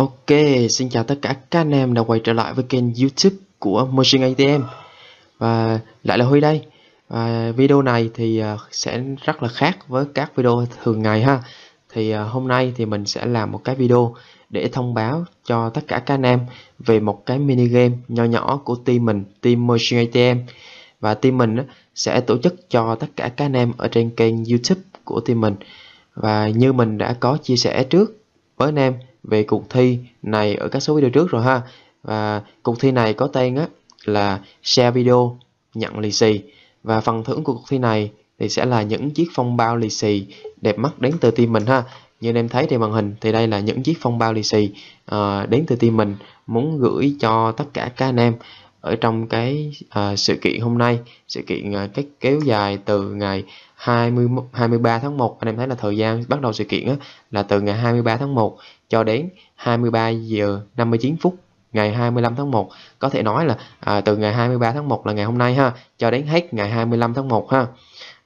Ok, xin chào tất cả các anh em đã quay trở lại với kênh youtube của Motion ATM Và lại là Huy đây và Video này thì à, sẽ rất là khác với các video thường ngày ha Thì à, hôm nay thì mình sẽ làm một cái video để thông báo cho tất cả các anh em Về một cái mini game nhỏ nhỏ của team mình, team Motion ATM Và team mình sẽ tổ chức cho tất cả các anh em ở trên kênh youtube của team mình Và như mình đã có chia sẻ trước với anh em về cuộc thi này ở các số video trước rồi ha và cuộc thi này có tên á, là share video nhận lì xì và phần thưởng của cuộc thi này thì sẽ là những chiếc phong bao lì xì đẹp mắt đến từ team mình ha như em thấy trên màn hình thì đây là những chiếc phong bao lì xì uh, đến từ team mình muốn gửi cho tất cả các anh em ở trong cái uh, sự kiện hôm nay sự kiện uh, ờ, cái kéo dài từ ngày 20 23 tháng 1 anh em thấy là thời gian bắt đầu sự kiện á, là từ ngày 23 tháng 1 cho đến 23 giờ 59 phút ngày 25 tháng 1 có thể nói là à, từ ngày 23 tháng 1 là ngày hôm nay ha cho đến hết ngày 25 tháng 1 ha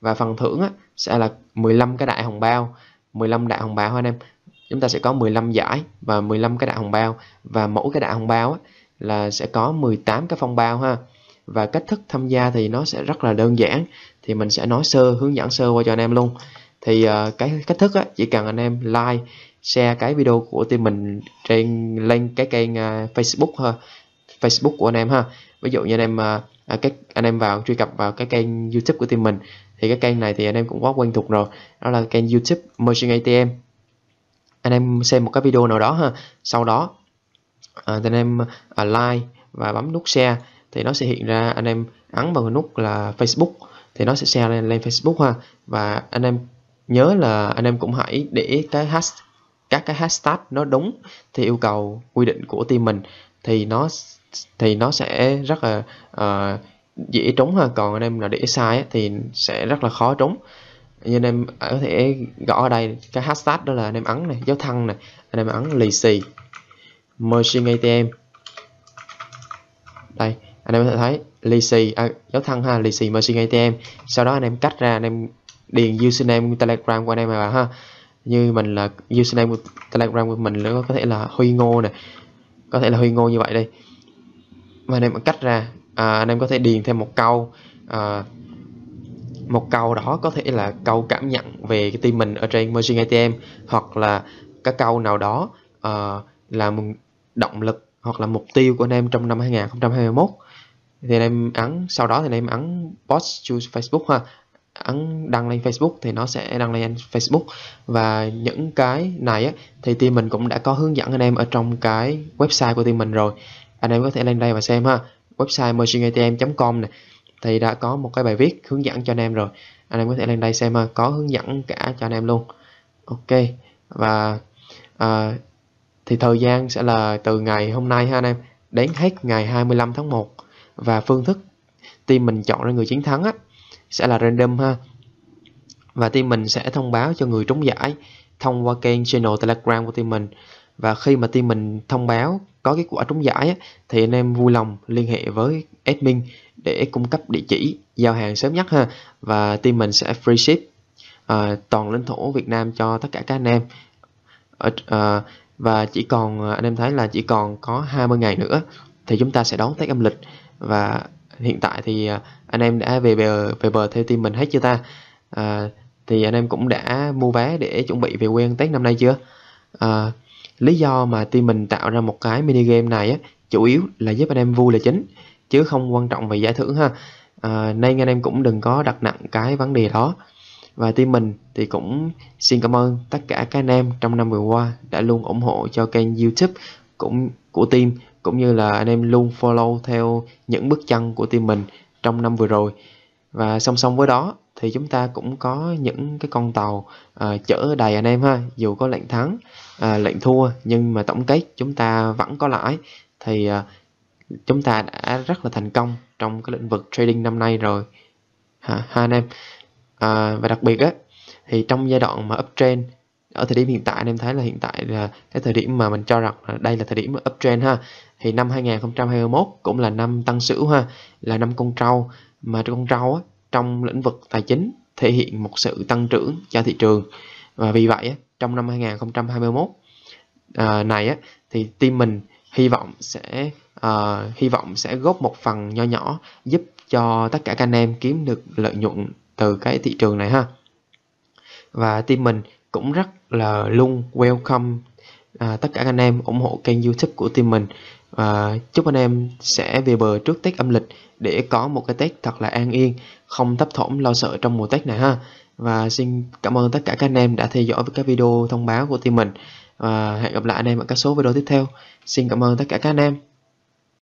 và phần thưởng á, sẽ là 15 cái đại hồng bao 15 đại hồng bao anh em chúng ta sẽ có 15 giải và 15 cái đại hồng bao và mỗi cái đại hồng bao á, là sẽ có 18 cái phong bao ha và cách thức tham gia thì nó sẽ rất là đơn giản thì mình sẽ nói sơ hướng dẫn sơ qua cho anh em luôn thì uh, cái cách thức á, chỉ cần anh em like share cái video của team mình trên link cái kênh uh, Facebook ha Facebook của anh em ha ví dụ như anh em uh, ờ, à, các anh em vào truy cập vào cái kênh YouTube của team mình thì cái kênh này thì anh em cũng quá quen thuộc rồi đó là kênh YouTube Merging ATM anh em xem một cái video nào đó ha sau đó à, anh em à, like và bấm nút share thì nó sẽ hiện ra anh em ấn vào nút là Facebook thì nó sẽ share lên, lên Facebook ha và anh em nhớ là anh em cũng hãy để cái hashtag các cái hashtag nó đúng theo yêu cầu quy định của team mình thì nó thì nó sẽ rất là uh, dễ trúng ha còn anh em là để sai thì sẽ rất là khó trúng như anh em có thể gõ ở đây cái hashtag đó là anh em ấn này dấu thăng này anh em ấn lì xì merging ATM đây anh em có thể thấy lì xì à, dấu thăng ha lì xì merging ATM sau đó anh em cắt ra anh em điền username telegram của anh em vào ha như mình là username của telegram của mình nó có thể là huy ngô này có thể là huy ngô như vậy đây và anh em cắt ra à, anh em có thể điền thêm một câu à, một câu đó có thể là câu cảm nhận về cái team mình ở trên merging ATM hoặc là cái câu nào đó uh, là động lực hoặc là mục tiêu của anh em trong năm 2021 thì anh em ấn sau đó thì anh em ấn post to Facebook ha ấn đăng lên Facebook thì nó sẽ đăng lên Facebook và những cái này á, thì team mình cũng đã có hướng dẫn anh em ở trong cái website của team mình rồi anh em có thể lên đây và xem ha website merchingatm.com này thì đã có một cái bài viết hướng dẫn cho anh em rồi anh em có thể lên đây xem ha có hướng dẫn cả cho anh em luôn ok và uh, thì thời gian sẽ là từ ngày hôm nay ha anh em đến hết ngày 25 tháng 1 và phương thức team mình chọn ra người chiến thắng á sẽ là random ha và team mình sẽ thông báo cho người trúng giải thông qua kênh channel telegram của team mình và khi mà team mình thông báo có kết quả trúng giải á, thì anh em vui lòng liên hệ với admin để cung cấp địa chỉ giao hàng sớm nhất ha và team mình sẽ free ship uh, toàn lãnh thổ Việt Nam cho tất cả các anh em uh, uh, và chỉ còn à, anh em thấy là chỉ còn có 20 ngày nữa thì chúng ta sẽ đón Tết âm lịch và hiện tại thì à, anh em đã về bờ về bờ theo team mình hết chưa ta à, thì anh em cũng đã mua vé để chuẩn bị về quê ăn Tết năm nay chưa à, lý do mà team mình tạo ra một cái mini game này á, chủ yếu là giúp anh em vui là chính chứ không quan trọng về giải thưởng ha à, nên anh em cũng đừng có đặt nặng cái vấn đề đó và team mình thì cũng xin cảm ơn tất cả các anh em trong năm vừa qua đã luôn ủng hộ cho kênh YouTube cũng của team cũng như là anh em luôn follow theo những bước chân của team mình trong năm vừa rồi. Và song song với đó thì chúng ta cũng có những cái con tàu à, chở đầy anh em ha, dù có lệnh thắng, à, lệnh thua nhưng mà tổng kết chúng ta vẫn có lãi thì à, chúng ta đã rất là thành công trong cái lĩnh vực trading năm nay rồi. Ha, ha anh em à, và đặc biệt á thì trong giai đoạn mà uptrend ở thời điểm hiện tại anh em thấy là hiện tại là cái thời điểm mà mình cho rằng là đây là thời điểm uptrend ha thì năm 2021 cũng là năm tăng sửu ha là năm con trâu mà con trâu á, trong lĩnh vực tài chính thể hiện một sự tăng trưởng cho thị trường và vì vậy á, trong năm 2021 à, này á, thì team mình hy vọng sẽ à, hy vọng sẽ góp một phần nho nhỏ giúp cho tất cả các anh em kiếm được lợi nhuận từ cái thị trường này ha và team mình cũng rất là luôn welcome à, tất cả anh em ủng hộ kênh youtube của team mình và chúc anh em sẽ về bờ trước tết âm lịch để có một cái tết thật là an yên không thấp thỏm lo sợ trong mùa tết này ha và xin cảm ơn tất cả các anh em đã theo dõi với các video thông báo của team mình và hẹn gặp lại anh em ở các số video tiếp theo xin cảm ơn tất cả các anh em